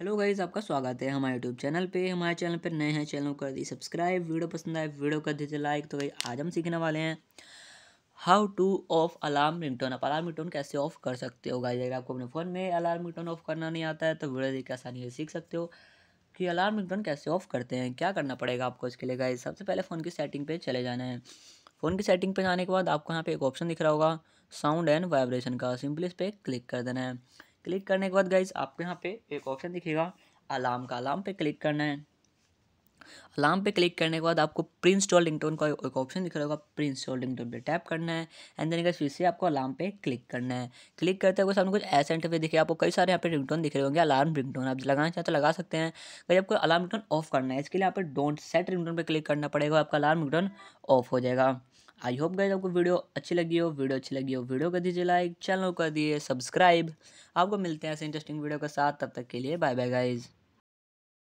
hello guys आपका स्वागत है हमारे यूट्यूब चैनल पे हमारे चैनल पर नए हैं चैनल कर दी सब्सक्राइब वीडियो पसंद आए वीडियो कर दीजिए लाइक तो गई आज हम सीखने वाले हैं how to off alarm ringtone आप अलार्म रिंगटोन कैसे ऑफ कर सकते हो गाइज अगर आपको अपने फ़ोन में अलार्म रिंगटोन ऑफ करना नहीं आता है तो वीडियो देखिए आसानी से सीख सकते हो कि अलार्म रिंगटोन कैसे ऑफ करते हैं क्या करना पड़ेगा आपको इसके लिए गाइज सबसे पहले फ़ोन की सेटिंग पर चले जाना है फ़ोन की सेटिंग पर जाने के बाद आपको यहाँ पर एक ऑप्शन दिख रहा होगा साउंड एंड वाइब्रेशन का सिंपली इस पर क्लिक कर देना है क्लिक करने के बाद गाइज आपको यहाँ पे एक ऑप्शन दिखेगा अलार्म का अलार्म पे क्लिक करना है अलार्म पे क्लिक करने के बाद आपको प्री इंस्टॉल रिंगटोन का एक ऑप्शन दिख रहा होगा प्री इंस्टॉल रिंगटोन पे टैप करना है एंड देन फिर से आपको अलार्म पे क्लिक करना है क्लिक करते हुए सामने कुछ ऐसे इंटरफेस दिखे आपको कई सारे यहाँ पे रिंगटोन दिख रहे होंगे अलार्म रिंगटोन आप लगाना चाहते तो लगा सकते हैं कहीं आपको अलार्म रिंगटोन ऑफ करना है इसके लिए यहाँ पर डोंट सेट रिंगटोन पर क्लिक करना पड़ेगा आपका अलार्म रिंगटोन ऑफ हो जाएगा आई होप गई आपको वीडियो अच्छी लगी हो वीडियो अच्छी लगी हो वीडियो कर दीजिए लाइक चैनल कर दिए सब्सक्राइब आपको मिलते हैं ऐसे इंटरेस्टिंग वीडियो के साथ तब तक के लिए बाय बाय गाइज़